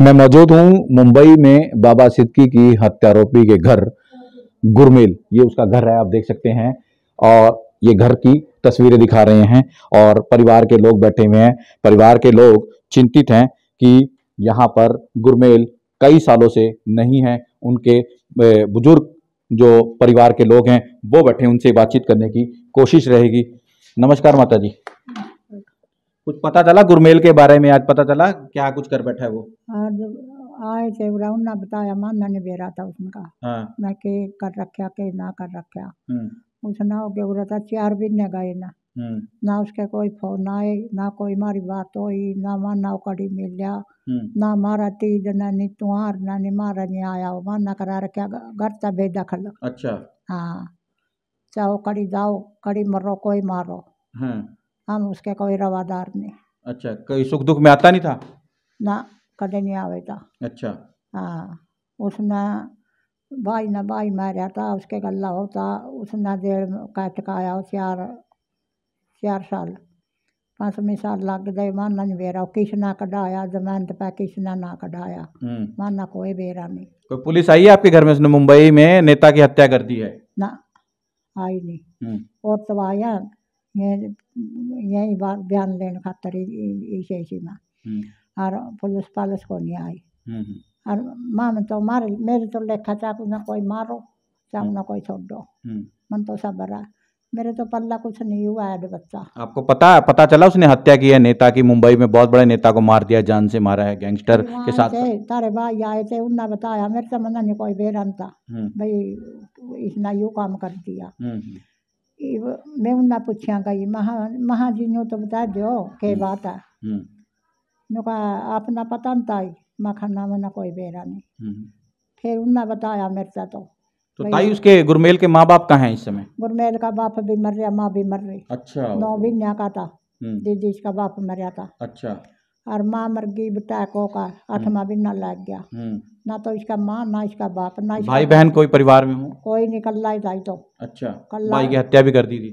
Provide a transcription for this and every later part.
मैं मौजूद हूं मुंबई में बाबा सिद्दकी की हत्यारोपी के घर गुरमेल ये उसका घर है आप देख सकते हैं और ये घर की तस्वीरें दिखा रहे हैं और परिवार के लोग बैठे हुए हैं परिवार के लोग चिंतित हैं कि यहाँ पर गुरमेल कई सालों से नहीं है उनके बुजुर्ग जो परिवार के लोग हैं वो बैठे उनसे बातचीत करने की कोशिश रहेगी नमस्कार माता जी कुछ पता चला गुरमेल के बारे में आज पता चला क्या कुछ कर बैठा है वो हाँ आए थे उन्होंने बताया मामा ने बेरा था उसका हाँ। मैं के कर रखा के ना कर रखा हम्म। उसने हो गया था चार भी न गए ना हम्म। ना उसके कोई फोन ना आए ना कोई मारी बात हो ना मान ना कड़ी मिल मिलया हम्म। ना मारा तीज ना नी तुहार ना नी मारा नहीं आया वो माना करा रखा घर था बेदखल अच्छा हाँ चाहो कड़ी जाओ कड़ी मरो कोई मारो हाँ। हम उसके कोई रवादार नहीं अच्छा कोई सुख दुख में आता नहीं था ना कदे नहीं आवे था अच्छा हाँ उसने भाई ने भाई मारा था उसके गला होता उसने देर का टकाया चार चार साल पांचवी साल लग गए माना नहीं बेरा किसना कढ़ाया जमानत पे किसना ना कढ़ाया हम्म। माना कोई बेरा नहीं कोई पुलिस आई है आपके घर में उसने मुंबई में नेता की हत्या कर दी है ना आई नहीं हम्म। और तो आया यही बयान लेने खातर इसे इसी में हम्म। और पुलिस पालस को नहीं आई हम्म, हम्म। और मन तो मार मेरे तो लेखा चाकू ना कोई मारो चाकू ना कोई छोड़ दो मन तो सब रहा मेरे तो पल्ला कुछ नहीं हुआ है बच्चा आपको पता है पता चला उसने हत्या की है नेता की मुंबई में बहुत बड़े नेता को मार दिया जान से मारा है गैंगस्टर हाँ के साथ तारे भाई आए थे उनने बताया मेरे तो मना नहीं कोई बेरन था भाई इतना यू काम कर दिया मैं उन्हें पूछा जी महा महा जी ने तो बता दो के हम्म। बात है हम्म। नुका अपना पता नहीं ताई मैं खाना मना कोई बेरा नहीं हम्म। फिर उन्हें बताया मेरे तो तो ताई उसके गुरमेल के माँ बाप कहाँ हैं इस समय गुरमेल का बाप भी मर रहा माँ भी मर रही अच्छा नौ भी न्या का था दीदी का बाप मर रहा था अच्छा और माँ मर गई बेटा का आठवा हम्म। भी ना लग गया हम्म। ना तो इसका माँ ना इसका बाप ना इसका भाई बहन कोई परिवार में हो कोई नहीं कल्ला ही लाई तो अच्छा कल्ला भाई की हत्या भी कर दी थी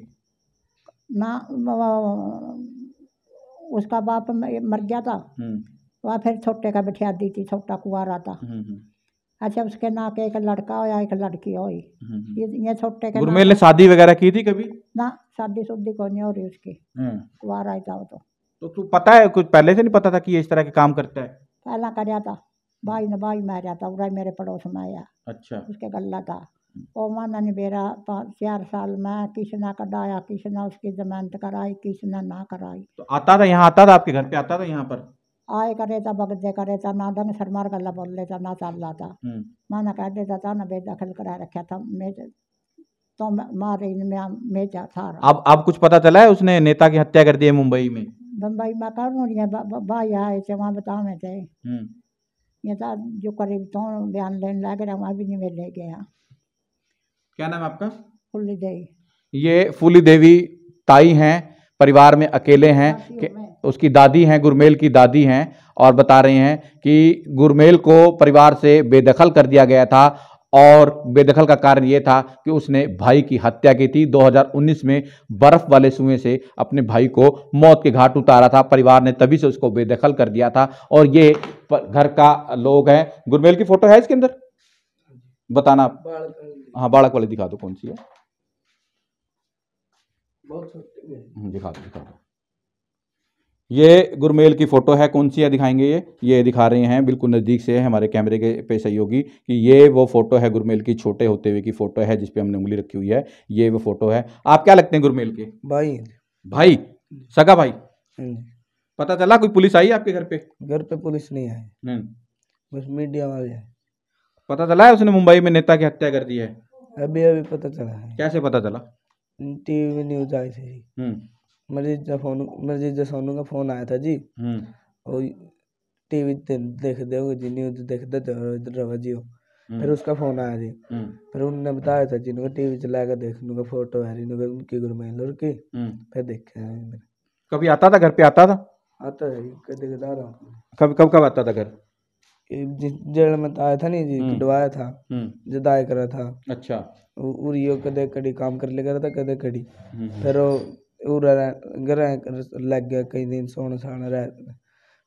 ना उसका बाप मर गया था हम्म। वह फिर छोटे का बिठा दी थी छोटा कुआरा था अच्छा उसके ना के एक लड़का हो या एक लड़की हो ये ये छोटे के गुरमेल ने शादी वगैरह की थी कभी ना शादी शुद्धि को नहीं हो रही उसकी कुआरा ही था तो तो तू पता है कुछ पहले से नहीं पता था कि ये इस तरह के काम करता है पहला कर था भाई ने भाई मैं था उरा मेरे पड़ोस में आया अच्छा उसके गला था वो हम्म। माना ने मेरा चार साल में किसी ना कटाया किसी उसकी जमानत कराई किसी ना ना कराई तो आता था यहाँ आता था आपके घर पे आता था यहाँ पर आए करे था बगदे करे था ना दंग शरमार गला बोल लेता ना चल रहा था मैंने हम्म। कह देता था ना बेदखल करा रखा था मैं तो, तो मारे इनमें मैं था अब अब कुछ पता चला है उसने नेता की हत्या कर दी है मुंबई में बम्बई मां करणो जीअं भाई आए थे वहाँ बतावे थे ये था जो करीब तो बयान लेने लग रहा वहाँ भी नहीं मैं ले गया क्या नाम आपका फुल्ली देवी ये फूली देवी ताई हैं परिवार में अकेले हैं कि उसकी दादी हैं गुरमेल की दादी हैं और बता रहे हैं कि गुरमेल को परिवार से बेदखल कर दिया गया था और बेदखल का कारण यह था कि उसने भाई की हत्या की थी 2019 में बर्फ वाले सुएं से अपने भाई को मौत के घाट उतारा था परिवार ने तभी से उसको बेदखल कर दिया था और ये घर का लोग हैं गुरमेल की फोटो है इसके अंदर बताना हाँ बाड़क वाले दिखा दो कौन सी है हम्म, दिखा दो दिखा दो ये गुरमेल की फ़ोटो है कौन सी है दिखाएंगे ये ये दिखा रहे हैं बिल्कुल नज़दीक से हमारे कैमरे के पे सहयोगी कि ये वो फ़ोटो है गुरमेल की छोटे होते हुए की फ़ोटो है जिसपे हमने उंगली रखी हुई है ये वो फ़ोटो है आप क्या लगते हैं गुरमेल के भाई भाई सगा भाई हाँ पता चला कोई पुलिस आई आपके घर पे घर पे पुलिस नहीं आई बस मीडिया वाले पता चला है उसने मुंबई में नेता की हत्या कर दी है अभी अभी पता चला है कैसे पता चला टीवी न्यूज आई थी हम्म। मरीज का फोन मजीद का सोनू का फोन आया था जी हम्म। और टीवी देखते हो जी न्यूज देखते रहो जी फिर उसका फोन आया जी हम्म। फिर उनने बताया था जी टीवी चला के देख लूंगा फोटो है रिनूगा उनकी गुरमेल की हम्म। फिर देखे है कभी आता था घर पे आता था आता है कभी कदा कब कब कब आता था घर जेल में आया था नहीं जी डवाया था जदाई करा था अच्छा उरियो कदे कड़ी काम कर ले करा था कदे कड़ी फिर उरा लग गया कई दिन सोन सान रह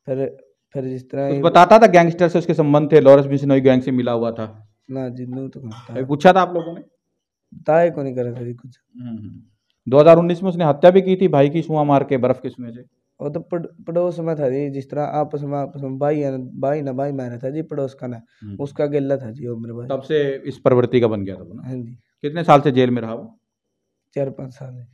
फिर फिर जिस तरह तो बताता था गैंगस्टर से उसके संबंध थे लॉरेंस बिश्नोई गैंग से मिला हुआ था ना जी नो तो पूछा था आप लोगों ने बताया को नहीं करा था कुछ 2019 हम्म, हम्म। में उसने हत्या भी की थी भाई की सुआ मार के बर्फ के सुए से वो तो पड़ोस में था जी जिस तरह आपस में आपस में भाई भाई ना भाई मैंने था जी पड़ोस का ना हम्म, उसका गेला था जी वो मेरे भाई तब से इस प्रवृत्ति का बन गया था हाँ जी कितने साल से जेल में रहा वो चार पाँच साल है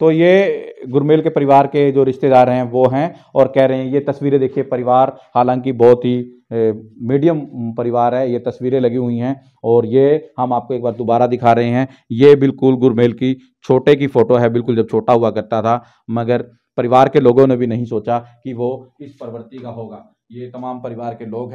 तो ये गुरमेल के परिवार के जो रिश्तेदार हैं वो हैं और कह रहे हैं ये तस्वीरें देखिए परिवार हालांकि बहुत ही मीडियम परिवार है ये तस्वीरें लगी हुई हैं और ये हम आपको एक बार दोबारा दिखा रहे हैं ये बिल्कुल गुरमेल की छोटे की फ़ोटो है बिल्कुल जब छोटा हुआ करता था मगर परिवार के लोगों ने भी नहीं सोचा कि वो इस प्रवृत्ति का होगा ये तमाम परिवार के लोग हैं